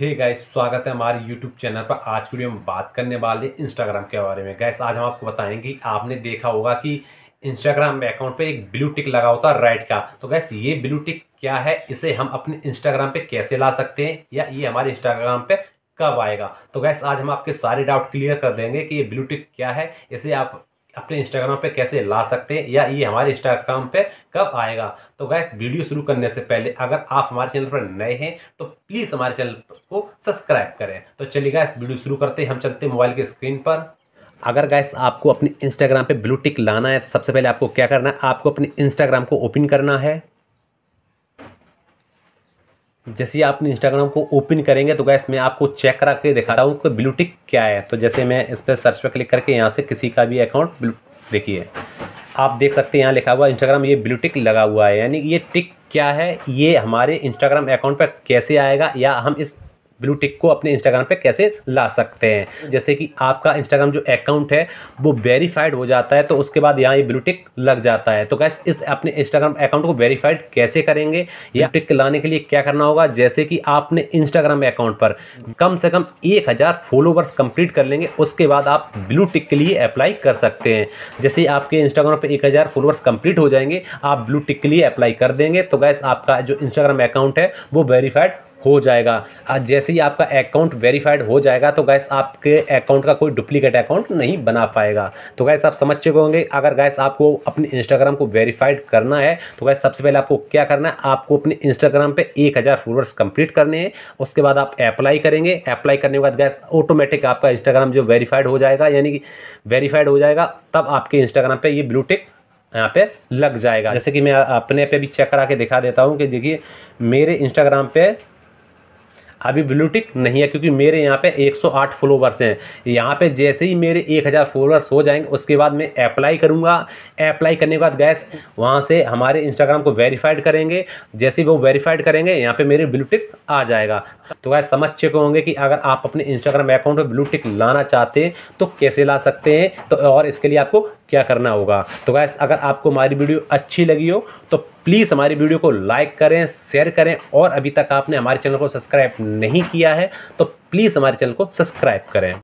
hey guys स्वागत है हमारे यूट्यूब चैनल पर आज की वीडियो में बात करने वाले इंस्टाग्राम के बारे में गाइस आज हम आपको बताएंगे आपने देखा होगा कि इंस्टाग्राम अकाउंट पे एक ब्लू टिक लगा होता है राइट का तो गैस ये ब्लू टिक क्या है इसे हम अपने इंस्टाग्राम पे कैसे ला सकते हैं या ये हमारे इंस्टाग्राम पर कब आएगा तो गैस आज हम आपके सारे डाउट क्लियर कर देंगे कि ये ब्लू टिक क्या है इसे आप अपने इंस्टाग्राम पे कैसे ला सकते हैं या ये हमारे इंस्टाग्राम पे कब आएगा तो गैस वीडियो शुरू करने से पहले अगर आप हमारे चैनल पर नए हैं तो प्लीज़ हमारे चैनल को सब्सक्राइब करें तो चलिए गैस वीडियो शुरू करते हैं हम चलते हैं मोबाइल के स्क्रीन पर अगर गैस आपको अपने इंस्टाग्राम पे ब्लू टिक लाना है तो सबसे पहले आपको क्या करना है आपको अपने इंस्टाग्राम को ओपन करना है जैसे ही आप इंस्टाग्राम को ओपन करेंगे तो गैस मैं आपको चेक करा के दिखाता हूँ कि ब्लू टिक क्या है तो जैसे मैं इस पर सर्च पर क्लिक करके यहाँ से किसी का भी अकाउंट ब्लू देखिए आप देख सकते हैं यहाँ लिखा हुआ इंस्टाग्राम ये ब्लू टिक लगा हुआ है यानी ये टिक क्या है ये हमारे इंस्टाग्राम अकाउंट पर कैसे आएगा या हम इस ब्लू टिक को अपने इंस्टाग्राम पे कैसे ला सकते हैं जैसे कि आपका इंस्टाग्राम जो अकाउंट है वो वेरीफाइड हो जाता है तो उसके बाद यहाँ ये ब्लू टिक लग जाता है तो गैस इस अपने इंस्टाग्राम अकाउंट को वेरीफाइड कैसे करेंगे या टिक लाने के लिए क्या करना होगा जैसे कि आपने इंस्टाग्राम अकाउंट पर कम से कम एक हज़ार फॉलोवर्स कंप्लीट कर लेंगे उसके बाद आप ब्लू टिक के लिए अप्लाई कर सकते हैं जैसे आपके इंस्टाग्राम पर एक हज़ार फॉलोवर्स कंप्लीट हो जाएंगे आप ब्लू टिक के लिए अप्लाई कर देंगे तो गैस आपका जो इंस्टाग्राम अकाउंट है वो वेरीफाइड हो जाएगा जैसे ही आपका अकाउंट वेरीफाइड हो जाएगा तो गैस आपके अकाउंट का कोई डुप्लीकेट अकाउंट नहीं बना पाएगा तो गैस आप समझ चुके होंगे अगर गैस आपको अपने इंस्टाग्राम को वेरीफाइड करना है तो गैस सबसे पहले आपको क्या करना है आपको अपने इंस्टाग्राम पर एक हज़ार फॉलोअर्स कंप्लीट करने हैं उसके बाद आप अप्लाई करेंगे अप्लाई करने के बाद गैस ऑटोमेटिक आपका इंस्टाग्राम जो वेरीफाइड हो जाएगा यानी कि वेरीफाइड हो जाएगा तब आपके इंस्टाग्राम पर ये ब्लूटिक यहाँ पे लग जाएगा जैसे कि मैं अपने पे भी चेक करा के दिखा देता हूँ कि देखिए मेरे इंस्टाग्राम पे अभी ब्लूटिक नहीं है क्योंकि मेरे यहाँ पे 108 फॉलोवर्स हैं यहाँ पे जैसे ही मेरे 1000 फॉलोवर्स हो जाएंगे उसके बाद मैं अप्लाई करूँगा अप्लाई करने के बाद गैस वहाँ से हमारे इंस्टाग्राम को वेरीफाइड करेंगे जैसे वो वेरीफाइड करेंगे यहाँ पर मेरे ब्लूटिक आ जाएगा तो गैस समझ चुके होंगे कि अगर आप अपने इंस्टाग्राम अकाउंट पर ब्लूटिक लाना चाहते हैं तो कैसे ला सकते हैं तो और इसके लिए आपको क्या करना होगा तो गैस अगर आपको हमारी वीडियो अच्छी लगी हो तो प्लीज़ हमारी वीडियो को लाइक करें शेयर करें और अभी तक आपने हमारे चैनल को सब्सक्राइब नहीं किया है तो प्लीज़ हमारे चैनल को सब्सक्राइब करें